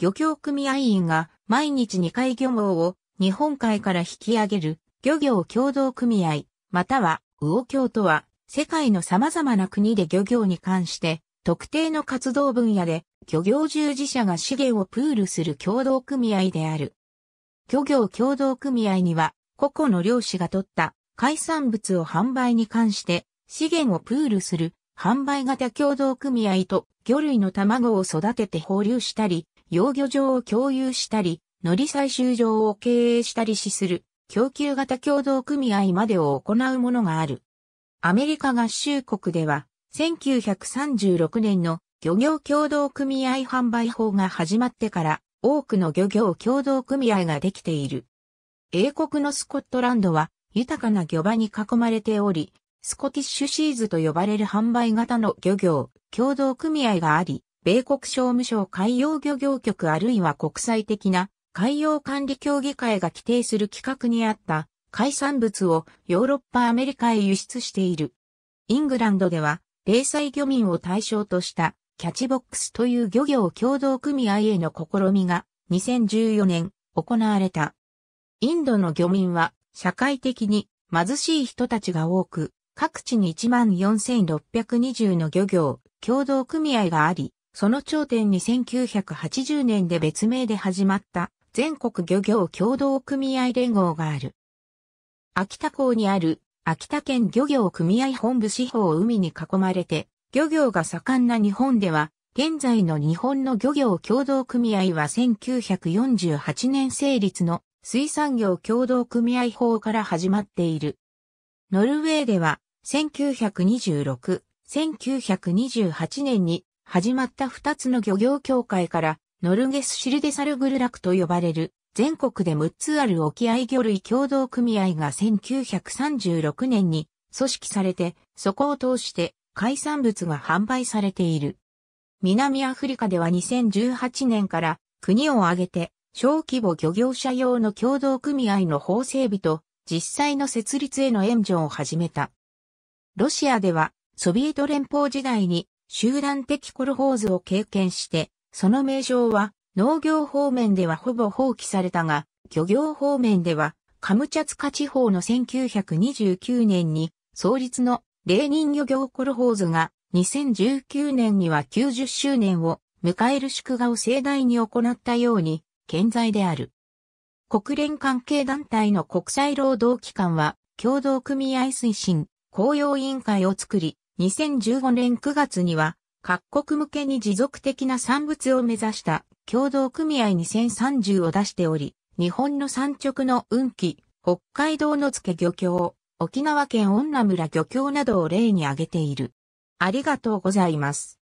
漁協組合員が毎日2回漁網を日本海から引き上げる漁業協同組合、または魚協とは世界の様々な国で漁業に関して特定の活動分野で漁業従事者が資源をプールする協同組合である。漁業協同組合には個々の漁師が取った海産物を販売に関して資源をプールする販売型協同組合と魚類の卵を育てて放流したり養魚場を共有したり、海苔採集場を経営したりしする、供給型共同組合までを行うものがある。アメリカ合衆国では、1936年の漁業共同組合販売法が始まってから多くの漁業共同組合ができている。英国のスコットランドは豊かな漁場に囲まれており、スコティッシュシーズと呼ばれる販売型の漁業共同組合があり、米国商務省海洋漁業局あるいは国際的な海洋管理協議会が規定する規格にあった海産物をヨーロッパアメリカへ輸出している。イングランドでは、零細漁民を対象としたキャッチボックスという漁業共同組合への試みが2014年行われた。インドの漁民は社会的に貧しい人たちが多く、各地に14,620の漁業共同組合があり、その頂点に1980年で別名で始まった全国漁業協同組合連合がある。秋田港にある秋田県漁業組合本部司法を海に囲まれて、漁業が盛んな日本では、現在の日本の漁業協同組合は1948年成立の水産業協同組合法から始まっている。ノルウェーでは1926、1928年に始まった二つの漁業協会から、ノルゲスシルデサルグルラクと呼ばれる、全国で6つある沖合魚類共同組合が1936年に組織されて、そこを通して海産物が販売されている。南アフリカでは2018年から国を挙げて小規模漁業者用の共同組合の法整備と実際の設立への援助を始めた。ロシアではソビエト連邦時代に集団的コルホーズを経験して、その名称は農業方面ではほぼ放棄されたが、漁業方面ではカムチャツカ地方の1929年に創立のレーニン漁業コルホーズが2019年には90周年を迎える祝賀を盛大に行ったように健在である。国連関係団体の国際労働機関は共同組合推進、公用委員会を作り、2015年9月には、各国向けに持続的な産物を目指した共同組合2030を出しており、日本の産直の運気、北海道の付漁協、沖縄県女村漁協などを例に挙げている。ありがとうございます。